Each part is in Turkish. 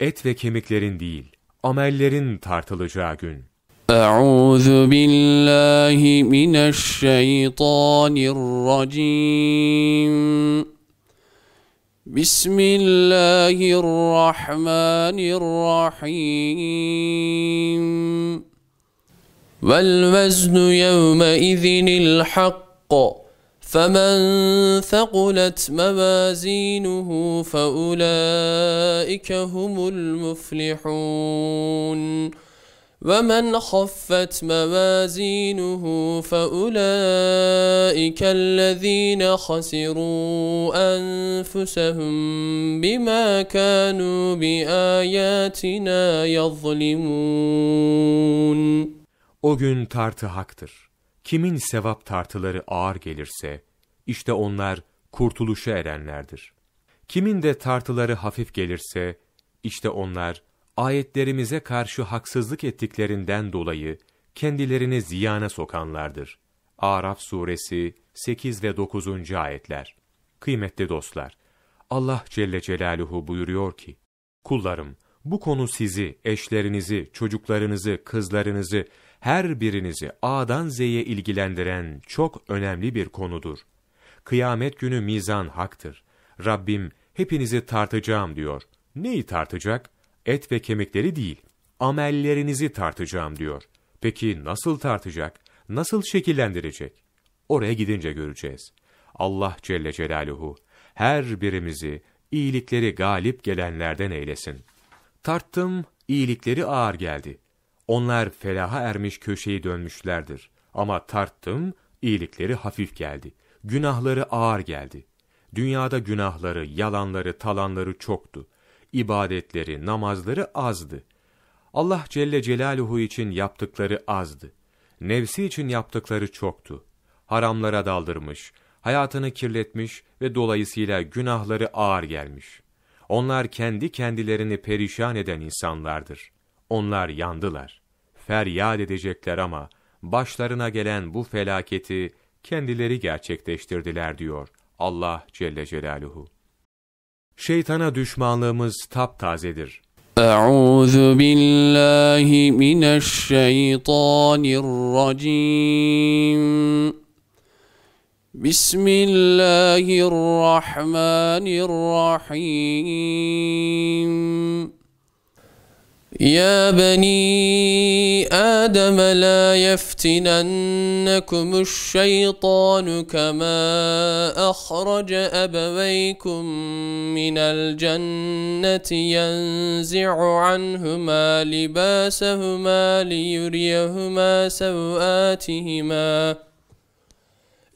et ve kemiklerin değil, amellerin tartılacağı gün. Euzu billahi mineşşeytanirracim. Bismillahirrahmanirrahim. Vel veznu yevme izinil hakkı. فمن ثقلت موازينه فأولئك هم المفلحون ومن خفت موازينه فأولئك الذين خسروا أنفسهم بما كانوا بآياتنا يظلمون O gün tartı haktır. Kimin sevap tartıları ağır gelirse işte onlar kurtuluşa erenlerdir. Kimin de tartıları hafif gelirse, işte onlar ayetlerimize karşı haksızlık ettiklerinden dolayı kendilerini ziyana sokanlardır. Araf suresi 8 ve 9. ayetler. Kıymetli dostlar, Allah Celle Celaluhu buyuruyor ki, Kullarım, bu konu sizi, eşlerinizi, çocuklarınızı, kızlarınızı, her birinizi A'dan Z'ye ilgilendiren çok önemli bir konudur. Kıyamet günü mizan haktır. Rabbim hepinizi tartacağım diyor. Neyi tartacak? Et ve kemikleri değil, amellerinizi tartacağım diyor. Peki nasıl tartacak? Nasıl şekillendirecek? Oraya gidince göreceğiz. Allah Celle Celaluhu her birimizi iyilikleri galip gelenlerden eylesin. Tarttım, iyilikleri ağır geldi. Onlar felaha ermiş köşeyi dönmüşlerdir. Ama tarttım, iyilikleri hafif geldi. Günahları ağır geldi. Dünyada günahları, yalanları, talanları çoktu. İbadetleri, namazları azdı. Allah Celle Celaluhu için yaptıkları azdı. Nefsi için yaptıkları çoktu. Haramlara daldırmış, hayatını kirletmiş ve dolayısıyla günahları ağır gelmiş. Onlar kendi kendilerini perişan eden insanlardır. Onlar yandılar. Feryat edecekler ama başlarına gelen bu felaketi kendileri gerçekleştirdiler diyor Allah Celle Celaluhu. Şeytana düşmanlığımız taptazedir. Euzu billahi mineşşeytanirracim. Bismillahirrahmanirrahim. يا بني آدم لا يفتننكم الشيطان كما أخرج أبويكم من الجنة ينزع عنهما لباسهما ليريهما سوآتهما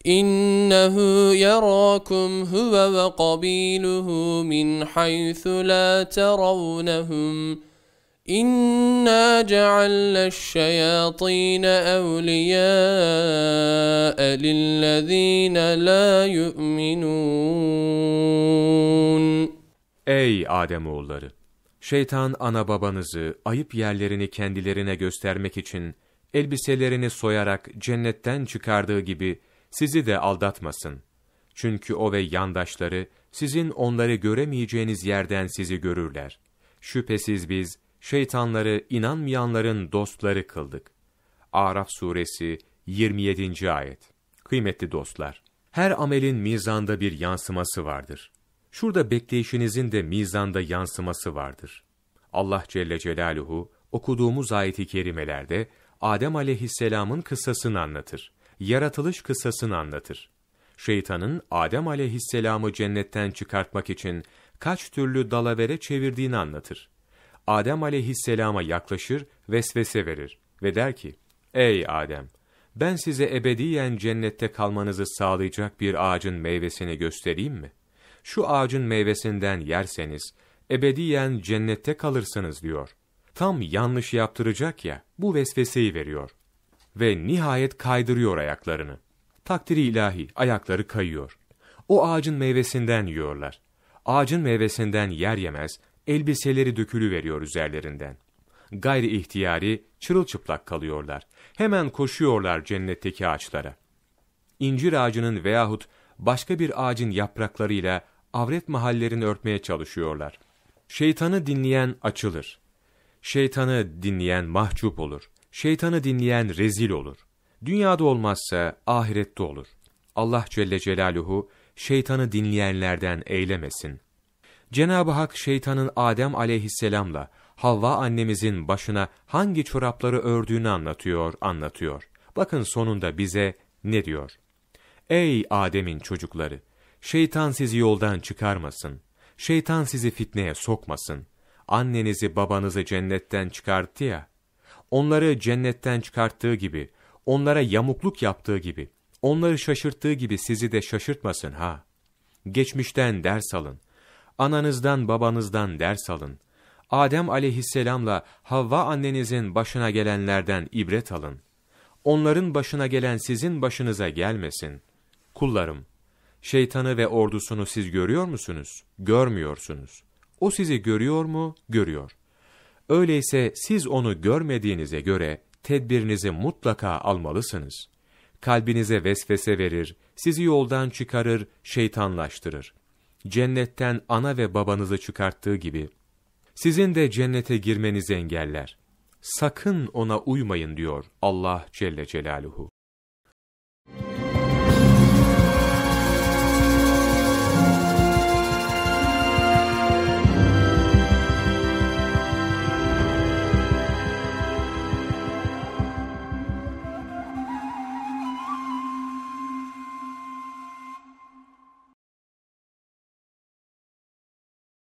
إنه يراكم هو وقبيله من حيث لا ترونهم ۖ İnna cealle şeyatine evliya lillezine la yu'minun. Ey Adem oğulları! Şeytan ana babanızı ayıp yerlerini kendilerine göstermek için elbiselerini soyarak cennetten çıkardığı gibi sizi de aldatmasın. Çünkü o ve yandaşları sizin onları göremeyeceğiniz yerden sizi görürler. Şüphesiz biz şeytanları inanmayanların dostları kıldık. Araf suresi 27. ayet. Kıymetli dostlar, her amelin mizanda bir yansıması vardır. Şurada bekleyişinizin de mizanda yansıması vardır. Allah Celle Celaluhu okuduğumuz ayeti kerimelerde Adem aleyhisselamın kıssasını anlatır. Yaratılış kıssasını anlatır. Şeytanın Adem aleyhisselamı cennetten çıkartmak için kaç türlü dalavere çevirdiğini anlatır. Adem aleyhisselama yaklaşır, vesvese verir ve der ki, Ey Adem! Ben size ebediyen cennette kalmanızı sağlayacak bir ağacın meyvesini göstereyim mi? Şu ağacın meyvesinden yerseniz, ebediyen cennette kalırsınız diyor. Tam yanlış yaptıracak ya, bu vesveseyi veriyor. Ve nihayet kaydırıyor ayaklarını. Takdiri ilahi, ayakları kayıyor. O ağacın meyvesinden yiyorlar. Ağacın meyvesinden yer yemez, elbiseleri dökülüveriyor üzerlerinden. Gayri ihtiyari çırılçıplak kalıyorlar. Hemen koşuyorlar cennetteki ağaçlara. İncir ağacının veyahut başka bir ağacın yapraklarıyla avret mahallerini örtmeye çalışıyorlar. Şeytanı dinleyen açılır. Şeytanı dinleyen mahcup olur. Şeytanı dinleyen rezil olur. Dünyada olmazsa ahirette olur. Allah Celle Celaluhu şeytanı dinleyenlerden eylemesin.'' Cenab-ı Hak şeytanın Adem aleyhisselamla Havva annemizin başına hangi çorapları ördüğünü anlatıyor, anlatıyor. Bakın sonunda bize ne diyor? Ey Adem'in çocukları! Şeytan sizi yoldan çıkarmasın. Şeytan sizi fitneye sokmasın. Annenizi babanızı cennetten çıkarttı ya. Onları cennetten çıkarttığı gibi, onlara yamukluk yaptığı gibi, onları şaşırttığı gibi sizi de şaşırtmasın ha. Geçmişten ders alın Ananızdan babanızdan ders alın. Adem aleyhisselamla Havva annenizin başına gelenlerden ibret alın. Onların başına gelen sizin başınıza gelmesin. Kullarım, şeytanı ve ordusunu siz görüyor musunuz? Görmüyorsunuz. O sizi görüyor mu? Görüyor. Öyleyse siz onu görmediğinize göre tedbirinizi mutlaka almalısınız. Kalbinize vesvese verir, sizi yoldan çıkarır, şeytanlaştırır cennetten ana ve babanızı çıkarttığı gibi, sizin de cennete girmenizi engeller. Sakın ona uymayın diyor Allah Celle Celaluhu.